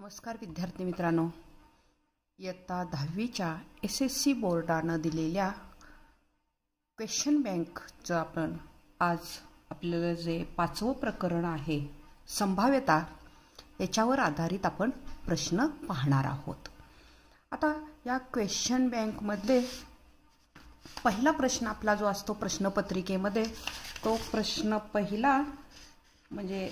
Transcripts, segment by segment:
नमस्कार विद्यार्थी मित्रांनो इयत्ता दहावीच्या एस एस सी बोर्डानं दिलेल्या क्वेश्चन बँकचं आपण आज आपल्याला जे पाचवं प्रकरण आहे संभाव्यता याच्यावर आधारित आपण प्रश्न पाहणार आहोत आता या क्वेश्चन बँकमध्ये पहिला प्रश्न आपला जो असतो प्रश्नपत्रिकेमध्ये तो प्रश्न पहिला म्हणजे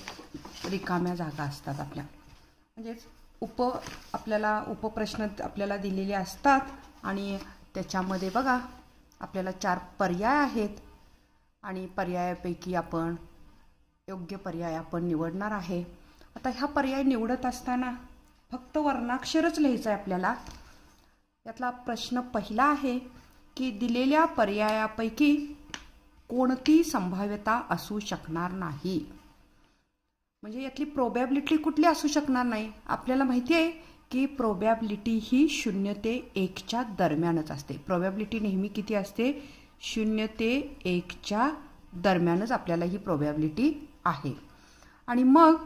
रिकाम्या जागा असतात आपल्या म्हणजेच उप आपल्याला उपप्रश्न आपल्याला दिलेले असतात आणि त्याच्यामध्ये बघा आपल्याला चार पर्याय आहेत आणि पर्यायापैकी आपण योग्य पर्याय आपण निवडणार आहे आता ह्या पर्याय निवडत असताना फक्त वर्णाक्षरच लिहायचं आहे आपल्याला यातला प्रश्न पहिला आहे की दिलेल्या पर्यायापैकी कोणती संभाव्यता असू शकणार नाही म्हणजे यातली प्रोबॅबिलिटी कुठली असू शकणार नाही आपल्याला माहिती आहे की प्रोबॅबिलिटी ही शून्य ते एकच्या दरम्यानच असते प्रोबॅबिलिटी नेहमी किती असते शून्य ते एकच्या दरम्यानच आपल्याला ही प्रोबॅबिलिटी आहे आणि मग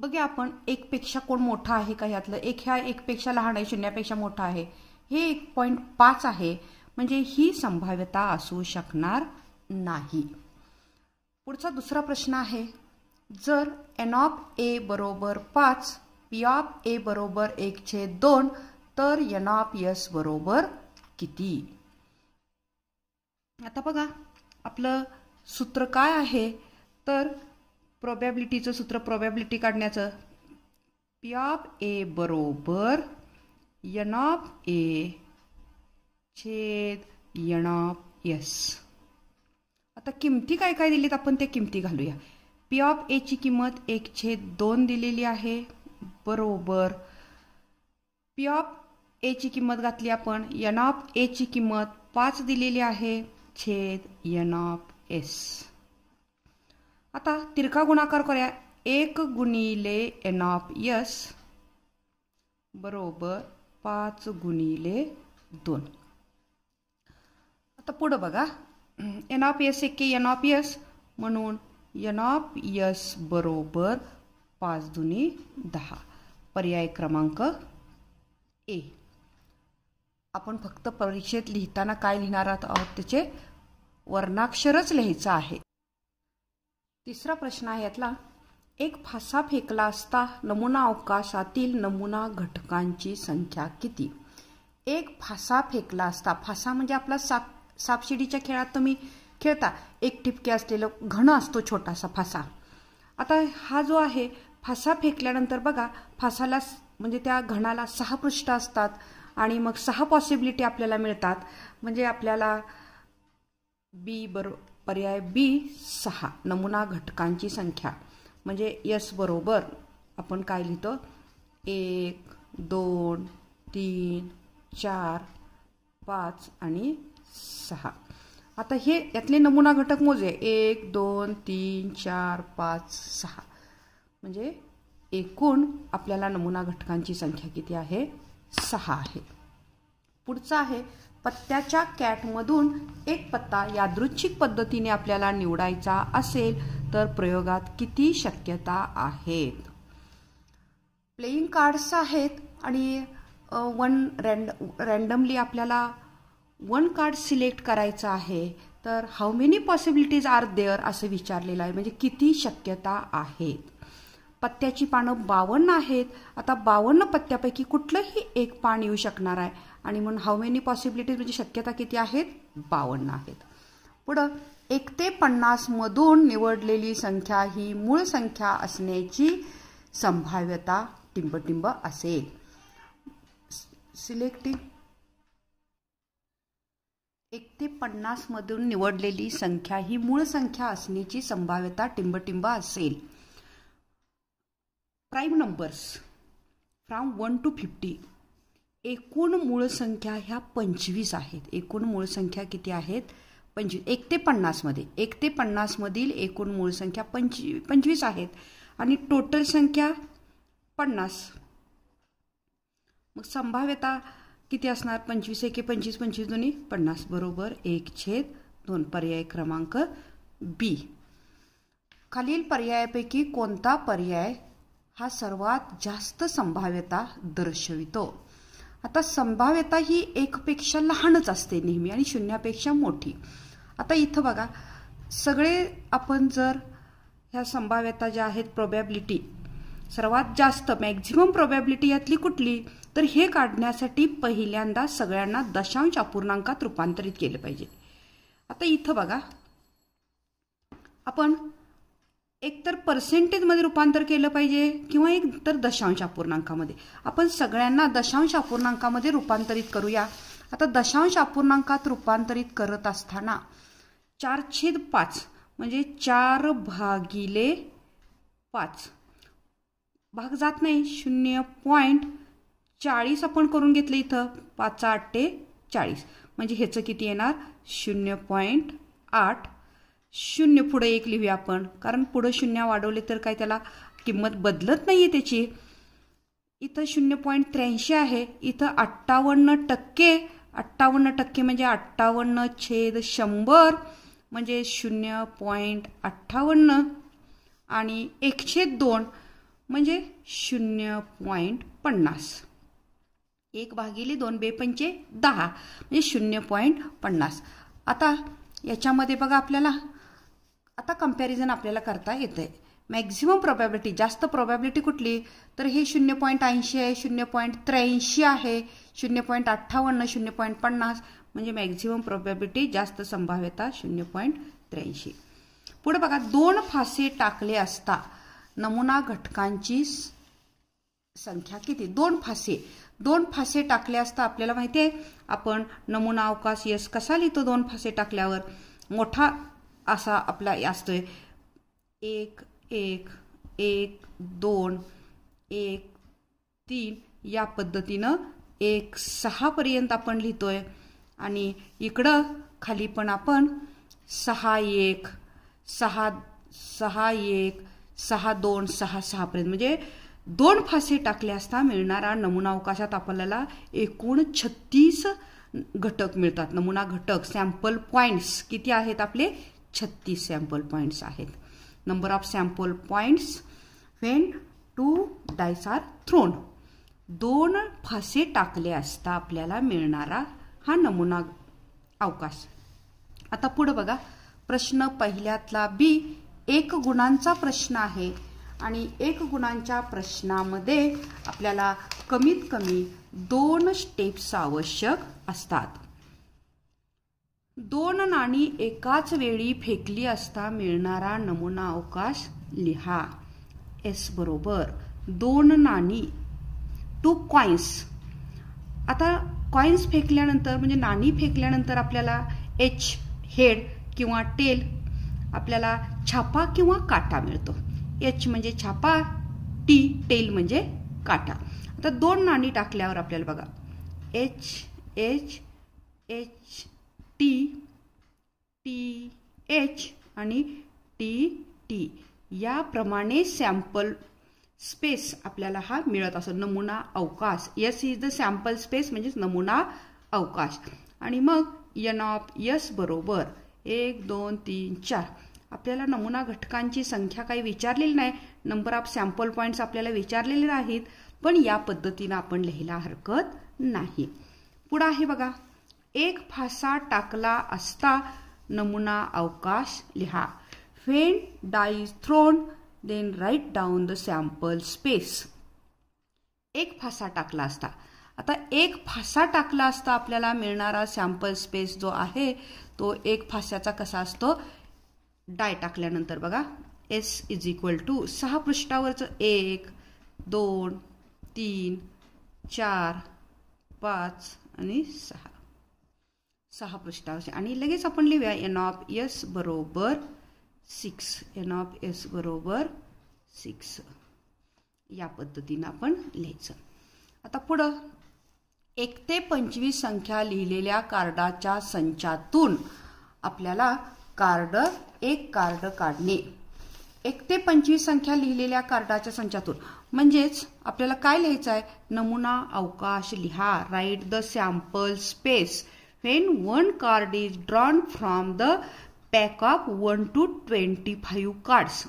बघे आपण एकपेक्षा कोण मोठा आहे का यातलं एक ह्या एकपेक्षा लहान आहे शून्यापेक्षा मोठा आहे हे एक पॉईंट पाच आहे म्हणजे ही संभाव्यता असू शकणार नाही पुढचा दुसरा प्रश्न आहे जर एन ऑफ ए बरोबर पाच पी ऑफ ए बरोबर एक छेद दोन तर एन ऑफ यस बरोबर किती आता बघा आपलं सूत्र काय आहे तर प्रोबॅबिलिटीचं सूत्र प्रोबॅबिलिटी काढण्याचं पी ऑफ ए बरोबर यन ऑफ ए छेद यन ऑफ यस आता किमती काय काय दिलीत आपण त्या किमती घालूया पी ऑफ एची किंमत एक छेद दोन दिलेली आहे बरोबर पी ऑफ ए ची किंमत घातली आपण यन ऑफ ए ची किंमत पाच दिलेली आहे छेद यन ऑफ एस आता तिरका गुणाकार करूया एक गुणिले एन ऑफ यस बरोबर पाच गुणिले दोन आता पुढं बघा एन ऑफ एस के एन ऑफ यस म्हणून यन ऑफ यस बरोबर पाच दुनी दहा पर्याय क्रमांक ए आपण फक्त परीक्षेत लिहिताना काय लिहिणार आहोत त्याचे वर्णाक्षरच लिहायचं आहे तिसरा प्रश्न आहे यातला एक फासा फेकला असता नमुना अवकाशातील नमुना घटकांची संख्या किती एक फासा फेकला असता फासा म्हणजे आपला साप सापशिडीच्या खेळात तुम्ही खेळता एक ठिपके असलेलं घन असतो छोटासा फासा आता हा जो आहे फासा फेकल्यानंतर बघा फासाला म्हणजे त्या घणाला सहा पृष्ठ असतात आणि मग सहा पॉसिबिलिटी आपल्याला मिळतात म्हणजे आपल्याला बी बरो पर्याय बी सहा नमुना घटकांची संख्या म्हणजे यस बरोबर आपण काय लिहितो एक दोन तीन चार पाच आणि सहा आता हे यातले नमुना घटक मोजे एक दोन तीन चार पाच सहा म्हणजे एकूण आपल्याला नमुना घटकांची संख्या किती आहे सहा आहे पुढचा आहे पत्त्याच्या कॅटमधून एक पत्ता यादृच्छिक पद्धतीने आपल्याला निवडायचा असेल तर प्रयोगात किती शक्यता आहेत प्लेईंग कार्ड्स आहेत आणि वन रँड रँडमली आपल्याला वन कार्ड सिलेक्ट करायचं आहे तर how many possibilities are there असं विचारलेलं आहे म्हणजे किती शक्यता आहेत पत्त्याची पानं बावन्न आहेत आता बावन्न पत्त्यापैकी कुठलंही एक पान येऊ शकणार आहे आणि म्हणून हाऊ मेनी पॉसिबिलिटीज म्हणजे शक्यता किती आहेत बावन्न आहेत पुढं एक ते पन्नासमधून निवडलेली संख्या ही मूळ संख्या असण्याची संभाव्यता टिंबटिंब असेल सिलेक्टिंग एक ते पन्नासमधून निवडलेली संख्या ही मूळ संख्या असण्याची संभाव्यता टिंबटिंब असेल prime numbers from one to fifty एकूण मूळ संख्या ह्या पंचवीस आहेत एकूण मूळ संख्या किती आहेत पंचवीस एक ते पन्नासमध्ये एक ते पन्नासमधील एकूण मूळ संख्या पंचवी पंचवीस आहेत आणि टोटल संख्या पन्नास मग संभाव्यता किती असणार पंचवीस एके पंचवीस पंचवीस दोन्ही पन्नास बरोबर एक छेद दोन पर्याय क्रमांक बी खालील पर्यायापैकी कोणता पर्याय हा सर्वात जास्त संभाव्यता दर्शवितो आता संभाव्यता ही एकपेक्षा लहानच असते नेहमी आणि शून्यापेक्षा मोठी आता इथं बघा सगळे आपण जर ह्या संभाव्यता ज्या आहेत प्रोबॅबिलिटी सर्वात जास्त मॅक्झिमम प्रोबॅबिलिटी यातली कुठली तर हे काढण्यासाठी पहिल्यांदा सगळ्यांना दशांश अपूर्णांकात रूपांतरित केलं पाहिजे आता इथं बघा आपण एकतर पर्सेंटेजमध्ये रूपांतर केलं पाहिजे किंवा एक तर दशांश अपूर्णांकामध्ये आपण सगळ्यांना दशांश अपूर्णांकामध्ये रूपांतरित करूया आता दशांश अपूर्णांकात रूपांतरित करत असताना चार छेद पाच म्हणजे चार भागिले पाच भाग जात नाही शून्य पॉईंट चाळीस आपण करून घेतलं इथं आठ ते चाळीस म्हणजे ह्याचं किती येणार शून्य पॉईंट आठ शून्य पुढं एक लिहूया आपण कारण पुढं शून्य वाढवले तर काय त्याला किंमत बदलत नाही आहे त्याची इथं शून्य पॉईंट त्र्याऐंशी आहे इथं अठ्ठावन्न टक्के अठ्ठावन्न टक्के म्हणजे अठ्ठावन्न छेद शंभर म्हणजे शून्य पॉईंट अठ्ठावन्न आणि एकशे दोन म्हणजे शून्य पॉईंट पन्नास एक भागिले दोन बेपंचे दहा म्हणजे शून्य पॉईंट पन्नास आता याच्यामध्ये बघा आपल्याला आता कम्पॅरिझन आपल्याला करता येतं आहे मॅक्झिमम प्रोबॅबिलिटी जास्त प्रोबॅबिलिटी कुठली तर हे शून्य पॉईंट ऐंशी आहे शून्य पॉईंट त्र्याऐंशी आहे शून्य पॉईंट अठ्ठावन्न शून्य पॉईंट पन्नास म्हणजे मॅक्झिमम प्रोबॅबिलिटी जास्त संभाव्यता शून्य पॉईंट त्र्याऐंशी पुढे बघा दोन फासे टाकले असता नमुना घटकांची संख्या किती दोन फासे दोन फासे टाकले असता आपल्याला माहिती आहे आपण नमुना अवकाश यश कसा लिहितो दोन फासे टाकल्यावर मोठा असा आपला असतोय एक एक एक दोन एक तीन या पद्धतीनं एक सहापर्यंत आपण लिहितोय आणि इकडं खाली पण आपण सहा एक सहा सहा एक सहा दोन सहा सहापर्यंत म्हणजे दोन फासे टाकले असता मिळणारा नमुना अवकाशात आपल्याला एकूण छत्तीस घटक मिळतात नमुना घटक सॅम्पल पॉइंट्स किती आहेत आपले छत्तीस सॅम्पल पॉईंट्स आहेत number of sample points when two dice are thrown दोन फासे टाकले असता आपल्याला मिळणारा हा नमुना अवकाश आता पुढं बघा प्रश्न पहिल्यातला बी एक गुणांचा प्रश्न आहे आणि एक गुणांच्या प्रश्नामध्ये आपल्याला कमीत कमी दोन स्टेप्स आवश्यक असतात दोन नाणी एकाच वेळी फेकली असता मिळणारा नमुना अवकाश लिहा एस बरोबर दोन नाणी टू कॉइन्स आता कॉइन्स फेकल्यानंतर म्हणजे नाणी फेकल्यानंतर आपल्याला एच हेड किंवा टेल आपल्याला छापा किंवा काटा मिळतो एच म्हणजे छापा टी टेल म्हणजे काटा आता दोन नाणी टाकल्यावर आपल्याला बघा H H H T T H आणि टी टी याप्रमाणे सॅम्पल स्पेस आपल्याला हा मिळत असतो नमुना अवकाश S is the sample space म्हणजेच नमुना अवकाश आणि मग यन ऑफ यस बरोबर एक दोन तीन चार आपल्याला नमुना घटकांची संख्या काही विचारलेली नाही नंबर ऑफ सॅम्पल पॉईंट्स आपल्याला विचारलेले नाहीत पण या पद्धतीनं आपण लिहायला हरकत नाही पुढं आहे बघा एक फासा टाकला असता नमुना अवकाश लिहा when dies thrown then write down the sample space एक फासा टाकला असता आता एक फासा टाकला असता आपल्याला मिळणारा सॅम्पल स्पेस जो आहे तो एक फाश्याचा कसा असतो डाय टाकल्यानंतर बघा एस इज इक्वल टू सहा पृष्ठावरचं एक दोन तीन चार पाच आणि सहा सहा पृष्ठावरचे आणि लगेच आपण लिहूया एन ऑफ एस बरोबर सिक्स एन ऑफ एस बरोबर सिक्स या पद्धतीनं आपण लिहायचं आता पुढं एक ते पंचवीस संख्या लिहिलेल्या कार्डाच्या संचातून आपल्याला कार्ड एक कार्ड काढणे एक ते पंचवीस संख्या लिहिलेल्या कार्डाच्या संचातून म्हणजेच आपल्याला काय लिहायचं आहे नमुना अवकाश लिहा write the sample space when one card is drawn from the pack of one to twenty five cards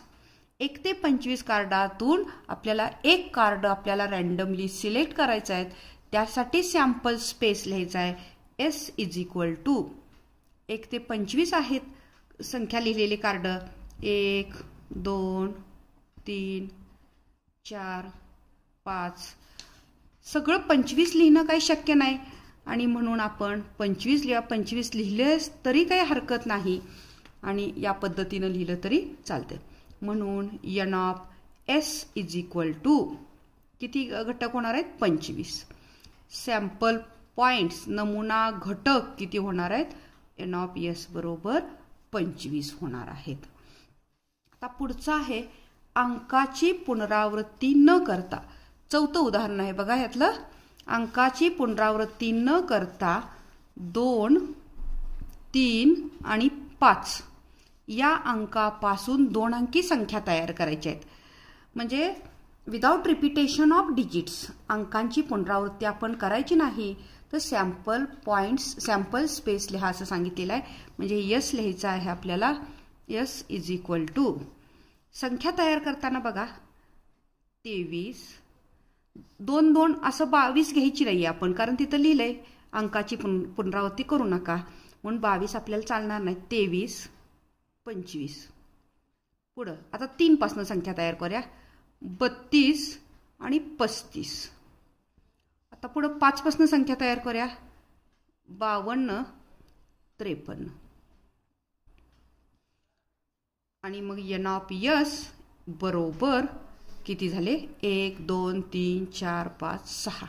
एक ते पंचवीस कार्डातून आपल्याला एक कार्ड आपल्याला रँडमली सिलेक्ट करायचं आहे त्यासाठी सॅम्पल स्पेस लिहायचा आहे एस इज इक्वल टू एक ते पंचवीस आहेत संख्या लिहिलेले कार्ड एक दोन तीन चार पाच सगळं पंचवीस लिहिणं काही शक्य नाही आणि म्हणून आपण पंचवीस लिहा पंचवीस लिहिलेस तरी काही हरकत नाही आणि या पद्धतीनं लिहिलं तरी चालतं म्हणून N of S is equal to किती घटक होणार आहेत पंचवीस सॅम्पल पॉइंट्स, नमुना घटक किती होणार आहेत एन ऑफ एस बरोबर पंचवीस होणार आहेत आता पुढचं आहे अंकाची पुनरावृत्ती न करता चौथं उदाहरण आहे बघा यातलं अंकाची पुनरावृत्ती न करता दोन तीन आणि पाच या अंकापासून दोन अंकी संख्या तयार करायच्या आहेत म्हणजे विदाउट रिपिटेशन ऑफ डिजिट्स अंकांची पुनरावृत्ती आपण करायची नाही तर सॅम्पल पॉइंट्स सॅम्पल स्पेस लिहा असं सांगितलेलं आहे म्हणजे यस लिहायचं आहे आपल्याला यस इज इक्वल टू संख्या तयार करताना बघा तेवीस दोन दोन असं बावीस घ्यायची नाही आपण कारण तिथं लिहिलं आहे अंकाची पुन पुनरावृत्ती करू नका म्हणून बावीस आपल्याला चालणार नाही तेवीस पंचवीस पुढं आता तीनपासनं संख्या तयार करूया बत्तीस आणि पस्तीस आता पुढं पाचपासनं संख्या तयार करूया बावन्न त्रेपन्न आणि मग यन ऑफ यस बरोबर किती झाले एक दोन तीन चार पाच सहा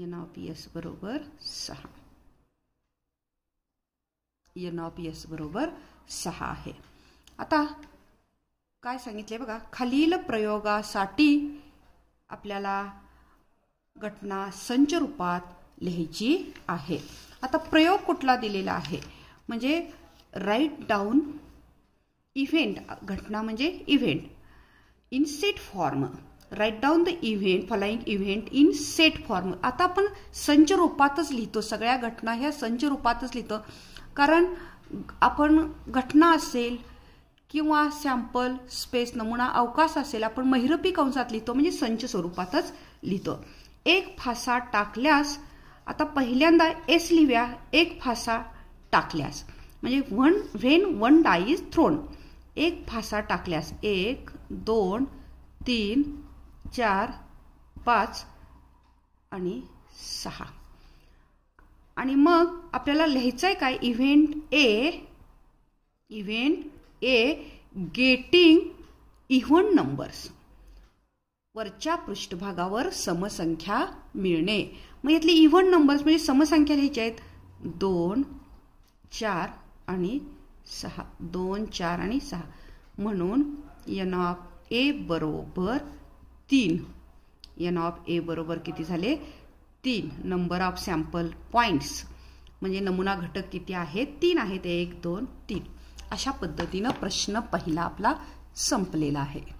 यन ऑफ यस बरोबर सहा यन ऑफ यस बरोबर सहा आहे आता काय सांगितले बघा खालील प्रयोगासाठी आपल्याला घटना संच रूपात लिहायची आहे आता प्रयोग कुठला दिलेला आहे म्हणजे राईट डाऊन इव्हेंट घटना म्हणजे event in set form write down the event following event in set form आता आपण संच रूपातच लिहितो सगळ्या घटना ह्या संच रूपातच लिहितो कारण आपण घटना असेल किंवा सॅम्पल स्पेस नमुना अवकाश असेल आपण महिरपी कंसात लिहितो म्हणजे संच स्वरूपातच लिहितो एक फासा टाकल्यास आता पहिल्यांदा एस लिव्या एक फासा टाकल्यास म्हणजे one when one die is thrown एक फासा टाकल्यास एक दोन तीन चार पाच आणि सहा आणि मग आपल्याला लिहायचं आहे काय event A event A getting even numbers वरच्या पृष्ठभागावर समसंख्या मिळणे मग यातले इव्हन नंबर्स म्हणजे समसंख्या लिहायच्या आहेत दोन चार आणि सहा दोन चार आणि सहा म्हणून यन ऑफ ए बरोबर तीन यन ऑफ ए बरोबर किती झाले तीन नंबर ऑफ सॅम्पल पॉईंट्स म्हणजे नमुना घटक किती आहेत तीन आहेत एक दोन तीन अशा पद्धतीनं प्रश्न पहिला आपला संपलेला आहे